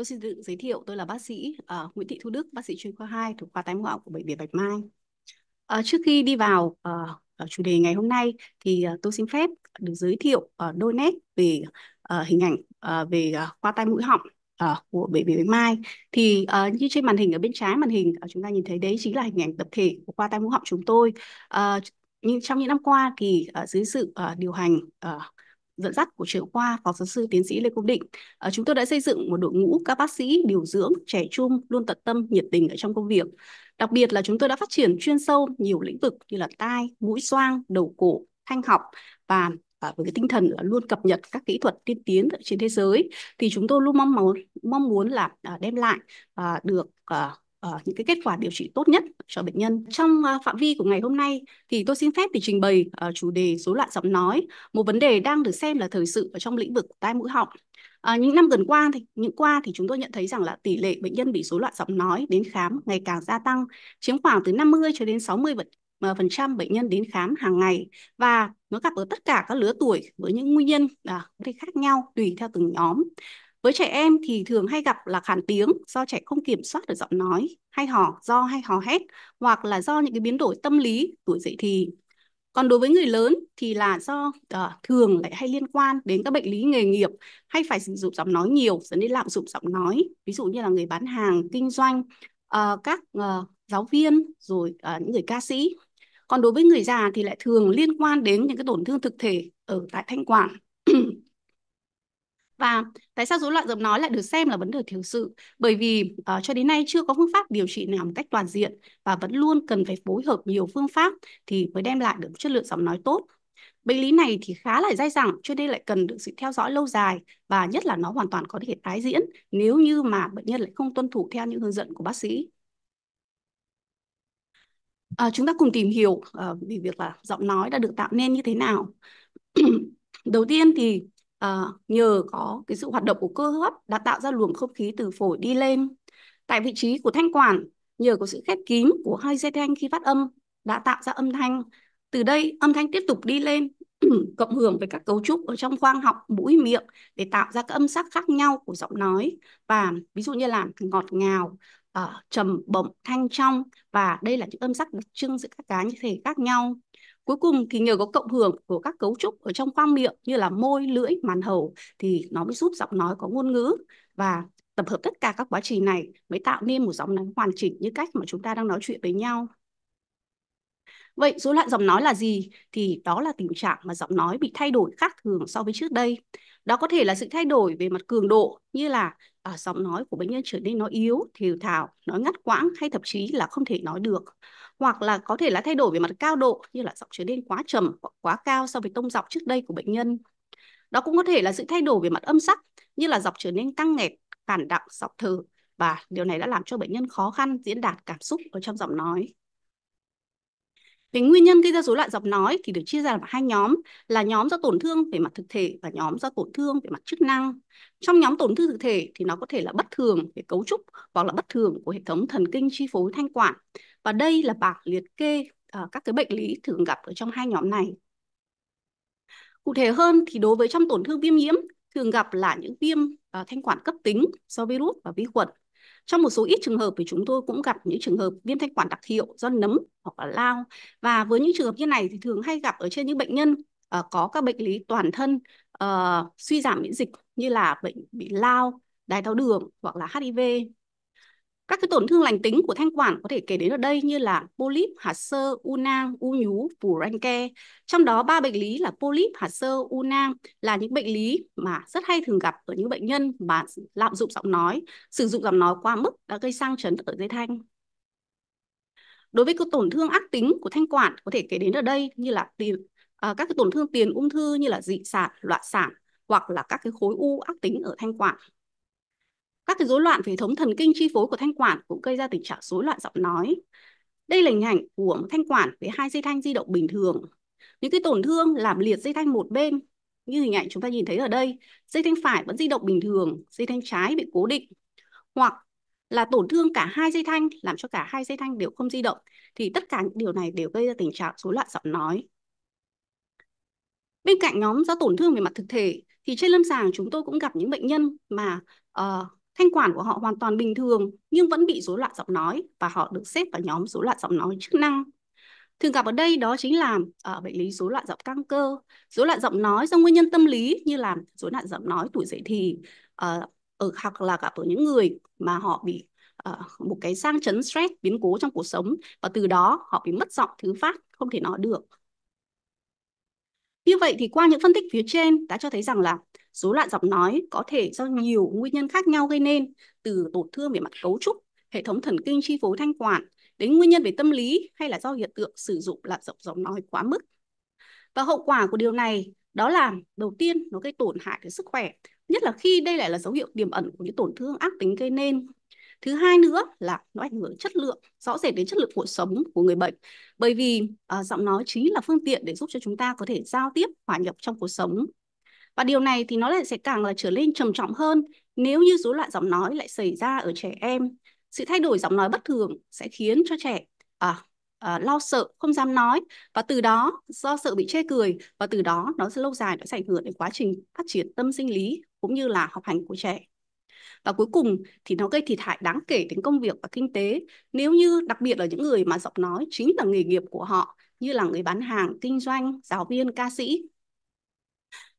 Tôi xin tự giới thiệu tôi là bác sĩ uh, Nguyễn Thị Thu Đức, bác sĩ chuyên khoa 2 thuộc khoa tai mũi họng của bệnh viện Bạch Mai. Uh, trước khi đi vào uh, chủ đề ngày hôm nay thì uh, tôi xin phép được giới thiệu uh, đôi nét về uh, hình ảnh uh, về uh, khoa tai mũi họng uh, của bệnh viện Bạch Mai. Thì uh, như trên màn hình ở bên trái màn hình uh, chúng ta nhìn thấy đấy chính là hình ảnh tập thể của khoa tai mũi họng chúng tôi. Uh, nhưng trong những năm qua thì uh, dưới sự uh, điều hành uh, dẫn dắt của trưởng khoa phó giáo sư tiến sĩ Lê Công Định, à, chúng tôi đã xây dựng một đội ngũ các bác sĩ điều dưỡng trẻ trung luôn tận tâm nhiệt tình ở trong công việc. Đặc biệt là chúng tôi đã phát triển chuyên sâu nhiều lĩnh vực như là tai, mũi xoang, đầu cổ, thanh học và À, với cái tinh thần là luôn cập nhật các kỹ thuật tiên tiến trên thế giới thì chúng tôi luôn mong muốn mong muốn là à, đem lại à, được à, uh, những cái kết quả điều trị tốt nhất cho bệnh nhân. Trong uh, phạm vi của ngày hôm nay thì tôi xin phép để trình bày uh, chủ đề rối loạn giọng nói, một vấn đề đang được xem là thời sự ở trong lĩnh vực tai mũi họng. À, những năm gần qua thì những qua thì chúng tôi nhận thấy rằng là tỷ lệ bệnh nhân bị rối loạn giọng nói đến khám ngày càng gia tăng, chiếm khoảng từ 50 cho đến 60 phần phần trăm bệnh nhân đến khám hàng ngày và nó gặp ở tất cả các lứa tuổi với những nguyên nhân à, khác nhau tùy theo từng nhóm. Với trẻ em thì thường hay gặp là khản tiếng do trẻ không kiểm soát được giọng nói, hay hò, do hay hò hét hoặc là do những cái biến đổi tâm lý tuổi dậy thì. Còn đối với người lớn thì là do uh, thường lại hay liên quan đến các bệnh lý nghề nghiệp hay phải sử dụng giọng nói nhiều dẫn đến lạm dụng giọng nói. Ví dụ như là người bán hàng, kinh doanh, uh, các uh, giáo viên rồi uh, những người ca sĩ. Còn đối với người già thì lại thường liên quan đến những cái tổn thương thực thể ở tại thanh quản và tại sao rối loạn giọng nói lại được xem là vấn đề thiếu sự? Bởi vì uh, cho đến nay chưa có phương pháp điều trị nào một cách toàn diện và vẫn luôn cần phải phối hợp nhiều phương pháp thì mới đem lại được chất lượng giọng nói tốt. Bệnh lý này thì khá là dai dẳng cho nên lại cần được sự theo dõi lâu dài và nhất là nó hoàn toàn có thể tái diễn nếu như mà bệnh nhân lại không tuân thủ theo những hướng dẫn của bác sĩ. À, chúng ta cùng tìm hiểu uh, về việc là giọng nói đã được tạo nên như thế nào. Đầu tiên thì à, nhờ có cái sự hoạt động của cơ hấp đã tạo ra luồng không khí từ phổi đi lên. Tại vị trí của thanh quản, nhờ có sự khép kín của hai dây thanh khi phát âm đã tạo ra âm thanh. Từ đây, âm thanh tiếp tục đi lên, cộng hưởng với các cấu trúc ở trong khoang họng, mũi, miệng để tạo ra các âm sắc khác nhau của giọng nói và ví dụ như là ngọt ngào, uh, trầm bổng, thanh trong và đây là những âm sắc đặc trưng giữa các cá thể khác nhau. Cuối cùng thì nhờ có cộng hưởng của các cấu trúc ở trong khoang miệng như là môi, lưỡi, màn hầu thì nó mới giúp giọng nói có ngôn ngữ và tập hợp tất cả các quá trình này mới tạo nên một giọng nói hoàn chỉnh như cách mà chúng ta đang nói chuyện với nhau. Vậy rối loạn giọng nói là gì? Thì đó là tình trạng mà giọng nói bị thay đổi khác thường so với trước đây. Đó có thể là sự thay đổi về mặt cường độ như là à, giọng nói của bệnh nhân trở nên nói yếu, thều thào, nói ngắt quãng hay thậm chí là không thể nói được. Hoặc là có thể là thay đổi về mặt cao độ như là giọng trở nên quá trầm hoặc quá cao so với tông giọng trước đây của bệnh nhân. Đó cũng có thể là sự thay đổi về mặt âm sắc như là giọng trở nên căng nghẹt, cản đặng, giọng thở và điều này đã làm cho bệnh nhân khó khăn diễn đạt cảm xúc ở trong giọng nói về nguyên nhân gây ra rối loạn giọng nói thì được chia ra làm hai nhóm, là nhóm do tổn thương về mặt thực thể và nhóm do tổn thương về mặt chức năng. Trong nhóm tổn thương thực thể thì nó có thể là bất thường về cấu trúc hoặc là bất thường của hệ thống thần kinh chi phối thanh quản. Và đây là bảng liệt kê uh, các cái bệnh lý thường gặp ở trong hai nhóm này. Cụ thể hơn thì đối với trong tổn thương viêm nhiễm thường gặp là những viêm uh, thanh quản cấp tính do virus và vi khuẩn trong một số ít trường hợp thì chúng tôi cũng gặp những trường hợp viêm thanh quản đặc hiệu do nấm hoặc là lao. Và với những trường hợp như này thì thường hay gặp ở trên những bệnh nhân uh, có các bệnh lý toàn thân uh, suy giảm miễn dịch như là bệnh bị lao, đái tháo đường hoặc là HIV các cái tổn thương lành tính của thanh quản có thể kể đến ở đây như là polyp, hạt sơ, u nang, u nhú, phù ranh ke. Trong đó ba bệnh lý là polyp, hạt sơ, u nang là những bệnh lý mà rất hay thường gặp ở những bệnh nhân mà lạm dụng giọng nói, sử dụng giọng nói qua mức đã gây sang chấn ở dây thanh. Đối với các tổn thương ác tính của thanh quản có thể kể đến ở đây như là tiền, à, các cái tổn thương tiền ung thư như là dị sản, loạn sản hoặc là các cái khối u ác tính ở thanh quản. Các cái rối loạn về hệ thống thần kinh chi phối của thanh quản cũng gây ra tình trạng rối loạn giọng nói. Đây là hình ảnh của một thanh quản với hai dây thanh di động bình thường. Những cái tổn thương làm liệt dây thanh một bên như hình ảnh chúng ta nhìn thấy ở đây, dây thanh phải vẫn di động bình thường, dây thanh trái bị cố định. Hoặc là tổn thương cả hai dây thanh làm cho cả hai dây thanh đều không di động thì tất cả những điều này đều gây ra tình trạng rối loạn giọng nói. Bên cạnh nhóm do tổn thương về mặt thực thể thì trên lâm sàng chúng tôi cũng gặp những bệnh nhân mà uh, Thanh quản của họ hoàn toàn bình thường nhưng vẫn bị rối loạn giọng nói và họ được xếp vào nhóm rối loạn giọng nói chức năng. Thường gặp ở đây đó chính là uh, bệnh lý rối loạn giọng căng cơ, rối loạn giọng nói do nguyên nhân tâm lý như là rối loạn giọng nói tuổi dậy thì uh, ở hoặc là gặp ở những người mà họ bị uh, một cái sang chấn stress biến cố trong cuộc sống và từ đó họ bị mất giọng thứ phát không thể nói được như vậy thì qua những phân tích phía trên đã cho thấy rằng là rối loạn giọng nói có thể do nhiều nguyên nhân khác nhau gây nên, từ tổn thương về mặt cấu trúc, hệ thống thần kinh chi phối thanh quản, đến nguyên nhân về tâm lý hay là do hiện tượng sử dụng lạp giọng giọng nói quá mức. Và hậu quả của điều này đó là đầu tiên nó gây tổn hại đến sức khỏe, nhất là khi đây lại là dấu hiệu tiềm ẩn của những tổn thương ác tính gây nên thứ hai nữa là nó ảnh hưởng chất lượng rõ rệt đến chất lượng cuộc sống của người bệnh bởi vì uh, giọng nói chính là phương tiện để giúp cho chúng ta có thể giao tiếp hòa nhập trong cuộc sống và điều này thì nó lại sẽ càng là trở nên trầm trọng hơn nếu như rối loạn giọng nói lại xảy ra ở trẻ em sự thay đổi giọng nói bất thường sẽ khiến cho trẻ à, à, lo sợ không dám nói và từ đó do sợ bị chê cười và từ đó nó sẽ lâu dài nó sẽ ảnh hưởng đến quá trình phát triển tâm sinh lý cũng như là học hành của trẻ và cuối cùng thì nó gây thiệt hại đáng kể đến công việc và kinh tế nếu như đặc biệt là những người mà giọng nói chính là nghề nghiệp của họ như là người bán hàng, kinh doanh, giáo viên, ca sĩ.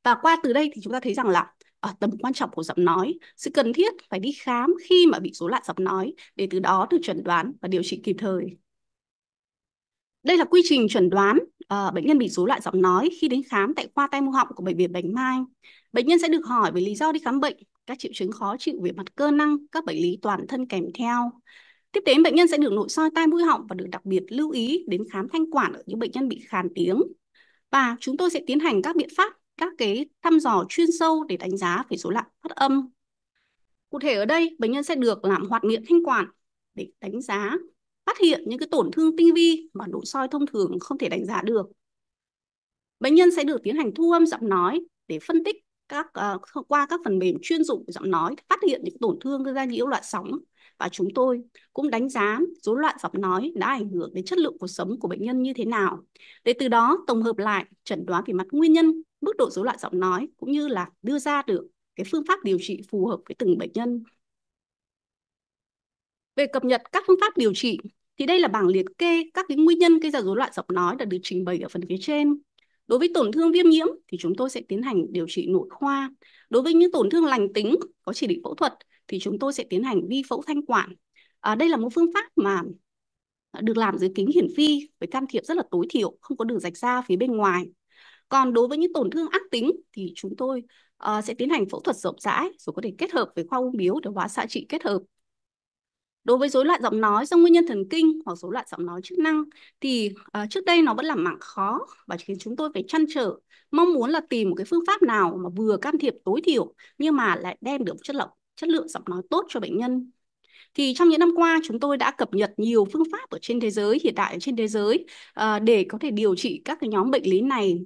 Và qua từ đây thì chúng ta thấy rằng là ở ờ, tầm quan trọng của giọng nói, sự cần thiết phải đi khám khi mà bị rối loạn giọng nói để từ đó được chẩn đoán và điều trị kịp thời. Đây là quy trình chuẩn đoán à, bệnh nhân bị rối loạn giọng nói khi đến khám tại khoa tai mũi họng của bệnh viện Bạch Mai. Bệnh nhân sẽ được hỏi về lý do đi khám bệnh, các triệu chứng khó chịu về mặt cơ năng, các bệnh lý toàn thân kèm theo. Tiếp đến, bệnh nhân sẽ được nội soi tai mũi họng và được đặc biệt lưu ý đến khám thanh quản ở những bệnh nhân bị khàn tiếng. Và chúng tôi sẽ tiến hành các biện pháp, các cái thăm dò chuyên sâu để đánh giá về rối loạn phát âm. Cụ thể ở đây, bệnh nhân sẽ được làm hoạt nghiệm thanh quản để đánh giá phát hiện những cái tổn thương tinh vi mà nội soi thông thường không thể đánh giá được. Bệnh nhân sẽ được tiến hành thu âm giọng nói để phân tích các uh, qua các phần mềm chuyên dụng giọng nói phát hiện những tổn thương gây ra nhiễu loạn sóng và chúng tôi cũng đánh giá rối loạn giọng nói đã ảnh hưởng đến chất lượng cuộc sống của bệnh nhân như thế nào để từ đó tổng hợp lại chẩn đoán về mặt nguyên nhân mức độ rối loạn giọng nói cũng như là đưa ra được cái phương pháp điều trị phù hợp với từng bệnh nhân về cập nhật các phương pháp điều trị thì đây là bảng liệt kê các cái nguyên nhân gây ra rối loạn giọng nói đã được trình bày ở phần phía trên. Đối với tổn thương viêm nhiễm thì chúng tôi sẽ tiến hành điều trị nội khoa. Đối với những tổn thương lành tính có chỉ định phẫu thuật thì chúng tôi sẽ tiến hành vi phẫu thanh quản. À, đây là một phương pháp mà được làm dưới kính hiển vi với can thiệp rất là tối thiểu, không có đường rạch ra phía bên ngoài. Còn đối với những tổn thương ác tính thì chúng tôi uh, sẽ tiến hành phẫu thuật rộng rãi rồi có thể kết hợp với khoa ung biếu để hóa xạ trị kết hợp Đối với rối loạn giọng nói do nguyên nhân thần kinh hoặc rối loạn giọng nói chức năng thì uh, trước đây nó vẫn là mảng khó và khiến chúng tôi phải chăn trở, mong muốn là tìm một cái phương pháp nào mà vừa can thiệp tối thiểu nhưng mà lại đem được chất lượng chất lượng giọng nói tốt cho bệnh nhân. Thì trong những năm qua chúng tôi đã cập nhật nhiều phương pháp ở trên thế giới hiện tại trên thế giới uh, để có thể điều trị các cái nhóm bệnh lý này.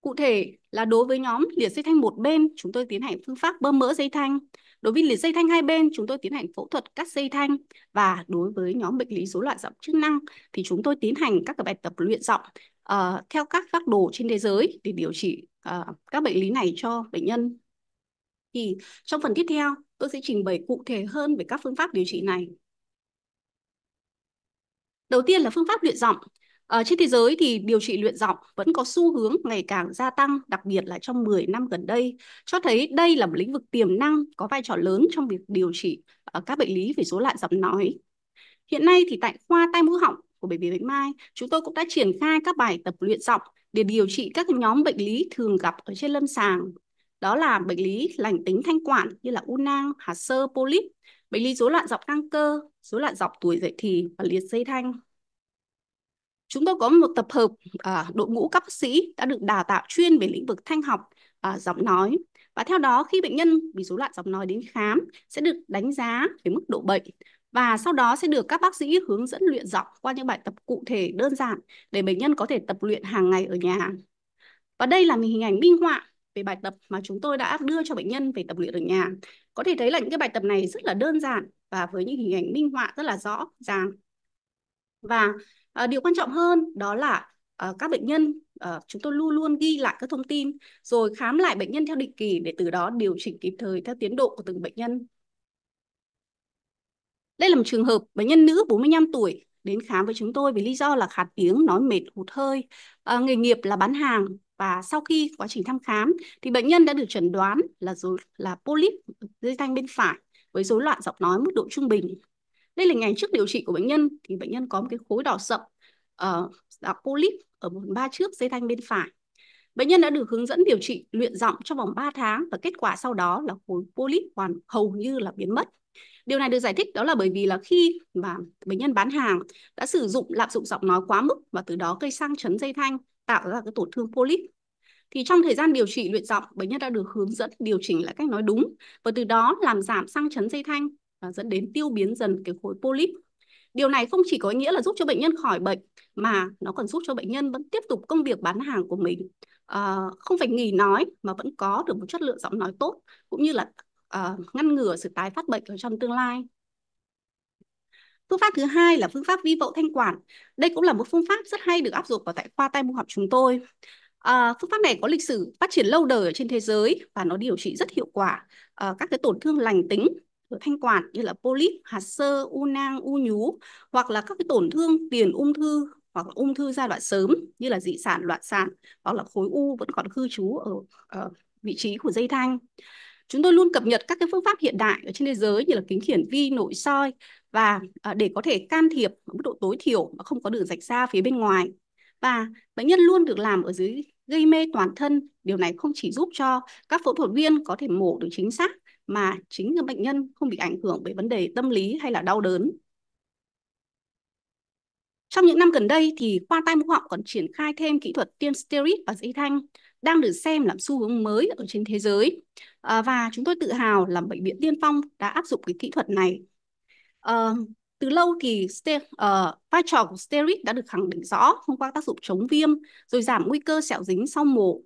Cụ thể là đối với nhóm liệt dây thanh một bên, chúng tôi tiến hành phương pháp bơm mỡ dây thanh Đối với liệt dây thanh hai bên, chúng tôi tiến hành phẫu thuật cắt dây thanh và đối với nhóm bệnh lý rối loạn giọng chức năng thì chúng tôi tiến hành các bài tập luyện giọng uh, theo các phác đồ trên thế giới để điều trị uh, các bệnh lý này cho bệnh nhân. Thì trong phần tiếp theo, tôi sẽ trình bày cụ thể hơn về các phương pháp điều trị này. Đầu tiên là phương pháp luyện giọng. À, trên thế giới thì điều trị luyện giọng vẫn có xu hướng ngày càng gia tăng, đặc biệt là trong 10 năm gần đây, cho thấy đây là một lĩnh vực tiềm năng có vai trò lớn trong việc điều trị uh, các bệnh lý về số loại giọng nói. Hiện nay thì tại khoa tai mũi họng của Bệnh viện Bạch Mai, chúng tôi cũng đã triển khai các bài tập luyện giọng để điều trị các nhóm bệnh lý thường gặp ở trên lâm sàng. Đó là bệnh lý lành tính thanh quản như là u nang, hạt sơ, polyp, bệnh lý rối loạn giọng căng cơ, rối loạn giọng tuổi dậy thì và liệt dây thanh. Chúng tôi có một tập hợp à, đội ngũ các bác sĩ đã được đào tạo chuyên về lĩnh vực thanh học à, giọng nói. Và theo đó khi bệnh nhân bị rối loạn giọng nói đến khám sẽ được đánh giá về mức độ bệnh và sau đó sẽ được các bác sĩ hướng dẫn luyện giọng qua những bài tập cụ thể đơn giản để bệnh nhân có thể tập luyện hàng ngày ở nhà. Và đây là hình ảnh minh họa về bài tập mà chúng tôi đã đưa cho bệnh nhân về tập luyện ở nhà. Có thể thấy là những cái bài tập này rất là đơn giản và với những hình ảnh minh họa rất là rõ ràng. Và à, điều quan trọng hơn đó là à, các bệnh nhân à, chúng tôi luôn luôn ghi lại các thông tin rồi khám lại bệnh nhân theo định kỳ để từ đó điều chỉnh kịp thời theo tiến độ của từng bệnh nhân đây là một trường hợp bệnh nhân nữ 45 tuổi đến khám với chúng tôi vì lý do là khát tiếng, nói mệt, hụt hơi, à, nghề nghiệp là bán hàng và sau khi quá trình thăm khám thì bệnh nhân đã được chẩn đoán là rối là polyp dây thanh bên phải với rối loạn giọng nói mức độ trung bình đây là hình ảnh trước điều trị của bệnh nhân thì bệnh nhân có một cái khối đỏ sậm uh, polyp ở một ba trước dây thanh bên phải. Bệnh nhân đã được hướng dẫn điều trị luyện giọng trong vòng 3 tháng và kết quả sau đó là khối polyp hoàn hầu như là biến mất. Điều này được giải thích đó là bởi vì là khi mà bệnh nhân bán hàng đã sử dụng lạm dụng giọng nói quá mức và từ đó gây sang chấn dây thanh tạo ra cái tổn thương polyp. Thì trong thời gian điều trị luyện giọng, bệnh nhân đã được hướng dẫn điều chỉnh lại cách nói đúng và từ đó làm giảm sang chấn dây thanh và dẫn đến tiêu biến dần cái khối polyp. Điều này không chỉ có nghĩa là giúp cho bệnh nhân khỏi bệnh mà nó còn giúp cho bệnh nhân vẫn tiếp tục công việc bán hàng của mình. À, không phải nghỉ nói mà vẫn có được một chất lượng giọng nói tốt cũng như là à, ngăn ngừa sự tái phát bệnh ở trong tương lai. Phương pháp thứ hai là phương pháp vi phẫu thanh quản. Đây cũng là một phương pháp rất hay được áp dụng vào tại khoa tai mũi họng chúng tôi. À, phương pháp này có lịch sử phát triển lâu đời ở trên thế giới và nó điều trị rất hiệu quả à, các cái tổn thương lành tính thanh quản như là polyp, hạt sơ, u nang, u nhú hoặc là các cái tổn thương tiền ung thư hoặc là ung thư giai đoạn sớm như là dị sản, loạn sản hoặc là khối u vẫn còn cư trú ở, ở vị trí của dây thanh. Chúng tôi luôn cập nhật các cái phương pháp hiện đại ở trên thế giới như là kính hiển vi, nội soi và à, để có thể can thiệp ở mức độ tối thiểu mà không có đường rạch ra phía bên ngoài. Và bệnh nhân luôn được làm ở dưới gây mê toàn thân. Điều này không chỉ giúp cho các phẫu thuật viên có thể mổ được chính xác mà chính người bệnh nhân không bị ảnh hưởng bởi vấn đề tâm lý hay là đau đớn. Trong những năm gần đây thì khoa tai mũi họng còn triển khai thêm kỹ thuật tiêm steroid và dây thanh đang được xem là xu hướng mới ở trên thế giới à, và chúng tôi tự hào là bệnh viện tiên phong đã áp dụng cái kỹ thuật này. À, từ lâu thì uh, vai trò của steroid đã được khẳng định rõ thông qua tác dụng chống viêm rồi giảm nguy cơ sẹo dính sau mổ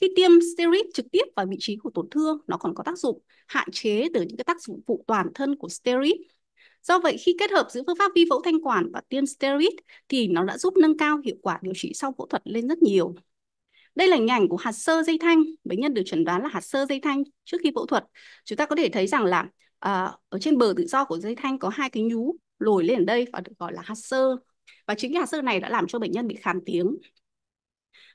khi tiêm steroid trực tiếp vào vị trí của tổn thương, nó còn có tác dụng hạn chế từ những cái tác dụng phụ toàn thân của steroid. Do vậy, khi kết hợp giữa phương pháp vi phẫu thanh quản và tiêm steroid thì nó đã giúp nâng cao hiệu quả điều trị sau phẫu thuật lên rất nhiều. Đây là hình ảnh của hạt sơ dây thanh. Bệnh nhân được chẩn đoán là hạt sơ dây thanh trước khi phẫu thuật. Chúng ta có thể thấy rằng là à, ở trên bờ tự do của dây thanh có hai cái nhú lồi lên ở đây và được gọi là hạt sơ. Và chính cái hạt sơ này đã làm cho bệnh nhân bị khàn tiếng.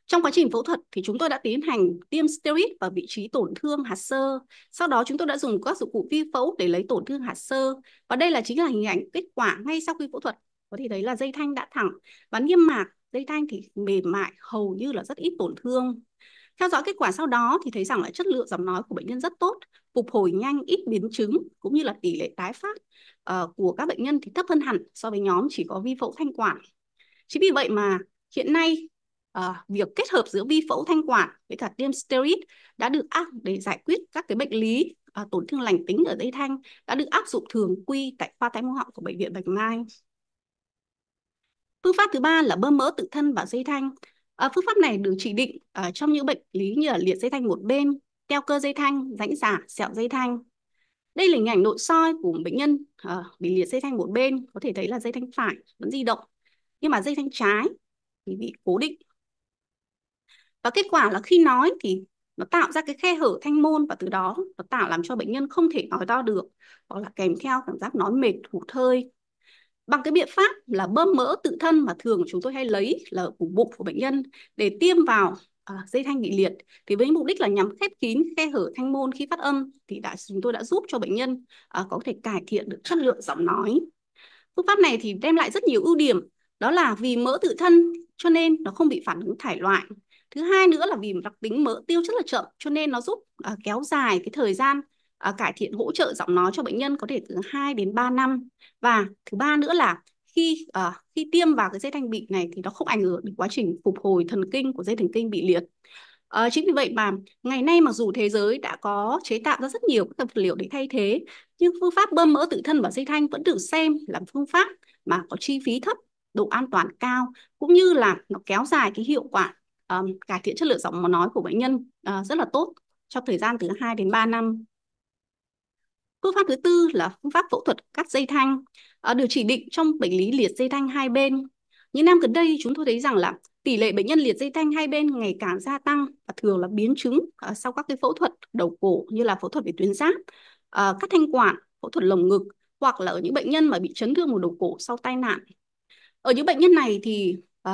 Trong quá trình phẫu thuật thì chúng tôi đã tiến hành tiêm steroid vào vị trí tổn thương hạt sơ. Sau đó chúng tôi đã dùng các dụng cụ vi phẫu để lấy tổn thương hạt sơ. Và đây là chính là hình ảnh kết quả ngay sau khi phẫu thuật. Có thể thấy là dây thanh đã thẳng và niêm mạc dây thanh thì mềm mại hầu như là rất ít tổn thương. Theo dõi kết quả sau đó thì thấy rằng là chất lượng giọng nói của bệnh nhân rất tốt, phục hồi nhanh, ít biến chứng cũng như là tỷ lệ tái phát uh, của các bệnh nhân thì thấp hơn hẳn so với nhóm chỉ có vi phẫu thanh quản. Chính vì vậy mà hiện nay à, việc kết hợp giữa vi phẫu thanh quản với cả tiêm steroid đã được áp để giải quyết các cái bệnh lý à, tổn thương lành tính ở dây thanh đã được áp dụng thường quy tại khoa tai mũi họng của bệnh viện Bạch Mai. Phương pháp thứ ba là bơm mỡ tự thân vào dây thanh. À, phương pháp này được chỉ định à, trong những bệnh lý như là liệt dây thanh một bên, teo cơ dây thanh, rãnh giả, sẹo dây thanh. Đây là hình ảnh nội soi của bệnh nhân à, bị liệt dây thanh một bên, có thể thấy là dây thanh phải vẫn di động, nhưng mà dây thanh trái thì bị cố định và kết quả là khi nói thì nó tạo ra cái khe hở thanh môn và từ đó nó tạo làm cho bệnh nhân không thể nói to được hoặc là kèm theo cảm giác nói mệt hụt hơi bằng cái biện pháp là bơm mỡ tự thân mà thường chúng tôi hay lấy là của bụng của bệnh nhân để tiêm vào à, dây thanh bị liệt thì với mục đích là nhằm khép kín khe hở thanh môn khi phát âm thì đã chúng tôi đã giúp cho bệnh nhân à, có thể cải thiện được chất lượng giọng nói phương pháp này thì đem lại rất nhiều ưu điểm đó là vì mỡ tự thân cho nên nó không bị phản ứng thải loại thứ hai nữa là vì đặc tính mỡ tiêu rất là chậm cho nên nó giúp uh, kéo dài cái thời gian uh, cải thiện hỗ trợ giọng nói cho bệnh nhân có thể từ 2 đến 3 năm và thứ ba nữa là khi uh, khi tiêm vào cái dây thanh bị này thì nó không ảnh hưởng đến quá trình phục hồi thần kinh của dây thần kinh bị liệt À, chính vì vậy mà ngày nay mặc dù thế giới đã có chế tạo ra rất nhiều các vật liệu để thay thế, nhưng phương pháp bơm mỡ tự thân vào dây thanh vẫn được xem là phương pháp mà có chi phí thấp, độ an toàn cao cũng như là nó kéo dài cái hiệu quả um, cải thiện chất lượng giọng nói của bệnh nhân uh, rất là tốt trong thời gian từ 2 đến 3 năm. Phương pháp thứ tư là phương pháp phẫu thuật cắt dây thanh, uh, ờ, điều chỉ định trong bệnh lý liệt dây thanh hai bên. Những năm gần đây chúng tôi thấy rằng là tỷ lệ bệnh nhân liệt dây thanh hai bên ngày càng gia tăng và thường là biến chứng uh, sau các cái phẫu thuật đầu cổ như là phẫu thuật về tuyến giáp, uh, cắt thanh quản, phẫu thuật lồng ngực hoặc là ở những bệnh nhân mà bị chấn thương một đầu cổ sau tai nạn. Ở những bệnh nhân này thì uh,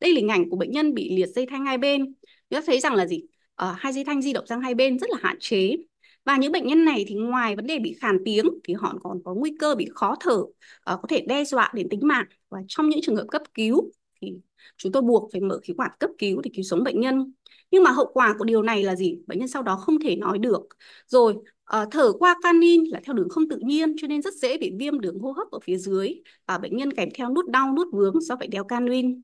đây là hình ảnh của bệnh nhân bị liệt dây thanh hai bên chúng ta thấy rằng là gì à, hai dây thanh di động sang hai bên rất là hạn chế và những bệnh nhân này thì ngoài vấn đề bị khàn tiếng thì họ còn có nguy cơ bị khó thở ờ, có thể đe dọa đến tính mạng và trong những trường hợp cấp cứu thì chúng tôi buộc phải mở khí quản cấp cứu để cứu sống bệnh nhân nhưng mà hậu quả của điều này là gì bệnh nhân sau đó không thể nói được rồi uh, thở qua canin là theo đường không tự nhiên cho nên rất dễ bị viêm đường hô hấp ở phía dưới và bệnh nhân kèm theo nút đau nút vướng do phải đeo canin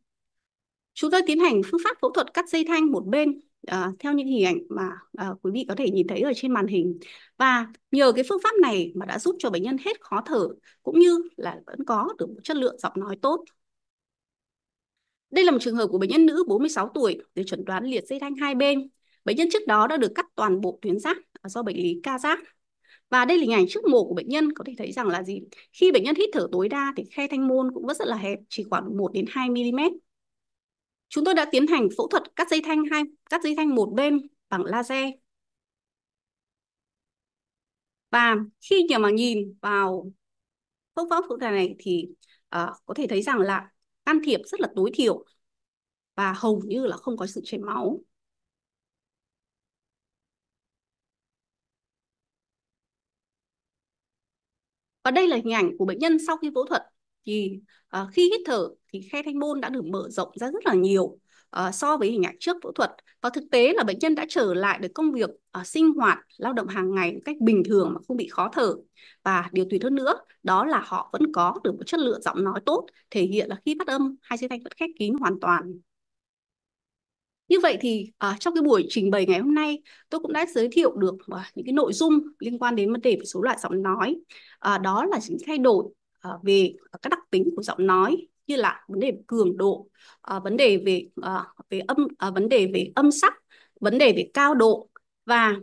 Chúng tôi tiến hành phương pháp phẫu thuật cắt dây thanh một bên à, theo những hình ảnh mà à, quý vị có thể nhìn thấy ở trên màn hình. Và nhờ cái phương pháp này mà đã giúp cho bệnh nhân hết khó thở cũng như là vẫn có được một chất lượng giọng nói tốt. Đây là một trường hợp của bệnh nhân nữ 46 tuổi được chuẩn đoán liệt dây thanh hai bên. Bệnh nhân trước đó đã được cắt toàn bộ tuyến giáp à, do bệnh lý ca giáp. Và đây là hình ảnh trước mổ của bệnh nhân có thể thấy rằng là gì? Khi bệnh nhân hít thở tối đa thì khe thanh môn cũng rất là hẹp, chỉ khoảng 1 đến 2 mm. Chúng tôi đã tiến hành phẫu thuật cắt dây thanh hai cắt dây thanh một bên bằng laser. Và khi nhà mà nhìn vào phẫu pháp phẫu thuật này thì uh, có thể thấy rằng là can thiệp rất là tối thiểu và hầu như là không có sự chảy máu. Và đây là hình ảnh của bệnh nhân sau khi phẫu thuật thì à, khi hít thở thì khe thanh môn đã được mở rộng ra rất là nhiều à, so với hình ảnh trước phẫu thuật và thực tế là bệnh nhân đã trở lại được công việc à, sinh hoạt lao động hàng ngày một cách bình thường mà không bị khó thở và điều tuyệt hơn nữa đó là họ vẫn có được một chất lượng giọng nói tốt thể hiện là khi phát âm hai dây thanh vẫn khép kín hoàn toàn như vậy thì à, trong cái buổi trình bày ngày hôm nay tôi cũng đã giới thiệu được à, những cái nội dung liên quan đến vấn đề về số loại giọng nói à, đó là những thay đổi Ờ, về ờ, các đặc tính của giọng nói như là vấn đề cường độ, ờ, vấn đề về về âm vấn đề về âm sắc, vấn đề về cao độ và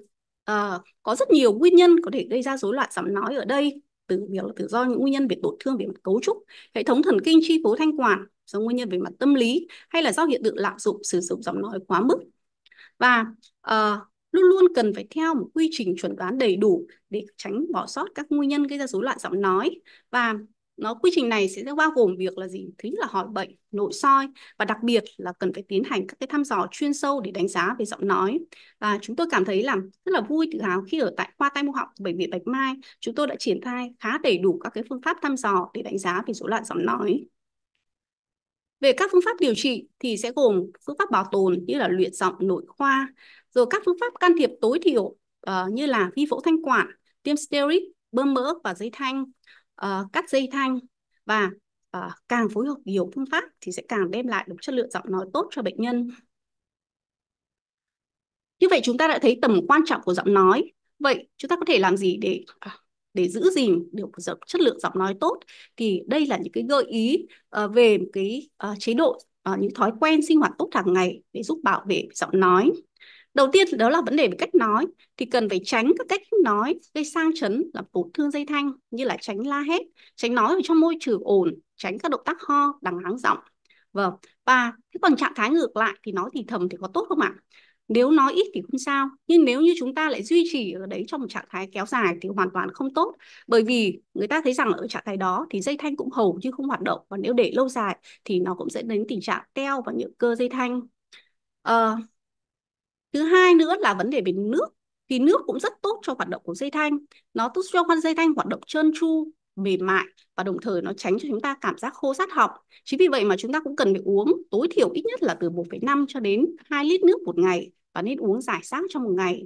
có rất nhiều nguyên nhân có thể gây ra rối loạn giọng nói ở đây từ việc là tự do những nguyên nhân về tổn thương về mặt cấu trúc, hệ thống thần kinh chi phối thanh quản, do nguyên nhân về mặt tâm lý hay là do hiện tượng lạm dụng sử dụng giọng nói quá mức. Và uh, luôn luôn cần phải theo một quy trình chuẩn đoán đầy đủ để tránh bỏ sót các nguyên nhân gây ra rối loạn giọng nói và nó quy trình này sẽ bao gồm việc là gì thứ nhất là hỏi bệnh nội soi và đặc biệt là cần phải tiến hành các cái thăm dò chuyên sâu để đánh giá về giọng nói và chúng tôi cảm thấy là rất là vui tự hào khi ở tại khoa tai mũi họng của bệnh viện bạch mai chúng tôi đã triển khai khá đầy đủ các cái phương pháp thăm dò để đánh giá về rối loạn giọng nói về các phương pháp điều trị thì sẽ gồm phương pháp bảo tồn như là luyện giọng nội khoa, rồi các phương pháp can thiệp tối thiểu uh, như là vi phẫu thanh quản, tiêm steroid, bơm mỡ và dây thanh, uh, cắt dây thanh và uh, càng phối hợp nhiều phương pháp thì sẽ càng đem lại được chất lượng giọng nói tốt cho bệnh nhân. Như vậy chúng ta đã thấy tầm quan trọng của giọng nói. Vậy chúng ta có thể làm gì để à, để giữ gìn được một chất lượng giọng nói tốt thì đây là những cái gợi ý uh, về một cái uh, chế độ uh, những thói quen sinh hoạt tốt hàng ngày để giúp bảo vệ giọng nói đầu tiên đó là vấn đề về cách nói thì cần phải tránh các cách nói gây sang chấn làm tổn thương dây thanh như là tránh la hét tránh nói ở trong môi trường ồn tránh các động tác ho đằng háng giọng vâng và thế còn trạng thái ngược lại thì nói thì thầm thì có tốt không ạ nếu nói ít thì không sao nhưng nếu như chúng ta lại duy trì ở đấy trong một trạng thái kéo dài thì hoàn toàn không tốt bởi vì người ta thấy rằng ở trạng thái đó thì dây thanh cũng hầu như không hoạt động và nếu để lâu dài thì nó cũng dẫn đến tình trạng teo và những cơ dây thanh à, thứ hai nữa là vấn đề về nước thì nước cũng rất tốt cho hoạt động của dây thanh nó tốt cho con dây thanh hoạt động trơn tru mềm mại và đồng thời nó tránh cho chúng ta cảm giác khô sát họng. Chính vì vậy mà chúng ta cũng cần phải uống tối thiểu ít nhất là từ 1,5 cho đến 2 lít nước một ngày và nên uống giải rác trong một ngày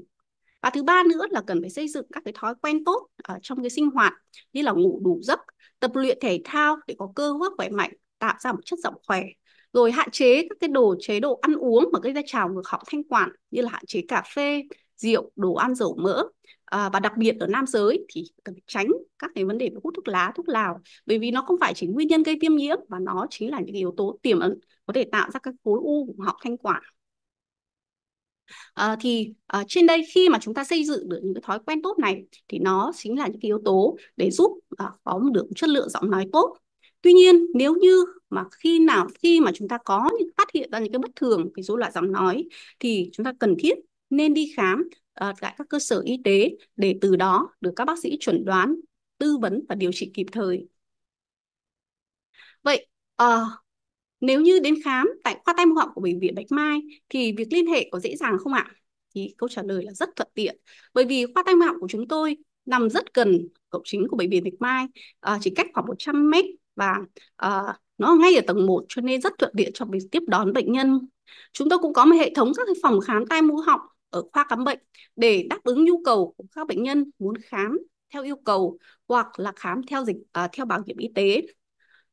và thứ ba nữa là cần phải xây dựng các cái thói quen tốt ở trong cái sinh hoạt như là ngủ đủ giấc tập luyện thể thao để có cơ bắp khỏe mạnh tạo ra một chất giọng khỏe rồi hạn chế các cái đồ chế độ ăn uống mà gây ra trào ngược họng thanh quản như là hạn chế cà phê rượu đồ ăn dầu mỡ à, và đặc biệt ở nam giới thì cần tránh các cái vấn đề về hút thuốc lá thuốc lào bởi vì nó không phải chính nguyên nhân gây viêm nhiễm và nó chính là những yếu tố tiềm ẩn có thể tạo ra các khối u của họng thanh quản À, thì à, trên đây khi mà chúng ta xây dựng được những cái thói quen tốt này thì nó chính là những cái yếu tố để giúp à, có được chất lượng giọng nói tốt. Tuy nhiên nếu như mà khi nào khi mà chúng ta có những phát hiện ra những cái bất thường về rối loạn giọng nói thì chúng ta cần thiết nên đi khám à, tại các cơ sở y tế để từ đó được các bác sĩ chuẩn đoán, tư vấn và điều trị kịp thời. Vậy à, nếu như đến khám tại khoa tai mũi họng của bệnh viện Bạch Mai thì việc liên hệ có dễ dàng không ạ? Thì câu trả lời là rất thuận tiện. Bởi vì khoa tai mũi họng của chúng tôi nằm rất gần cổng chính của bệnh viện Bạch Mai, à, chỉ cách khoảng 100 mét và à, nó ngay ở tầng 1 cho nên rất thuận tiện cho việc tiếp đón bệnh nhân. Chúng tôi cũng có một hệ thống các phòng khám tai mũi họng ở khoa khám bệnh để đáp ứng nhu cầu của các bệnh nhân muốn khám theo yêu cầu hoặc là khám theo dịch à, theo bảo hiểm y tế.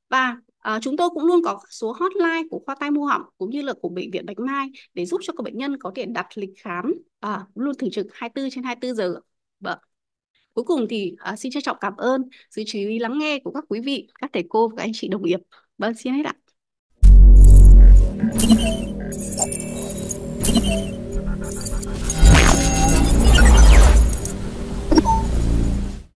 Và À, chúng tôi cũng luôn có số hotline của khoa tai mũi họng cũng như là của bệnh viện Bạch Mai để giúp cho các bệnh nhân có thể đặt lịch khám à, luôn thường trực 24 trên 24 giờ. Vâng. Cuối cùng thì à, xin trân trọng cảm ơn sự chú ý lắng nghe của các quý vị, các thầy cô và các anh chị đồng nghiệp. Vâng, xin hết ạ.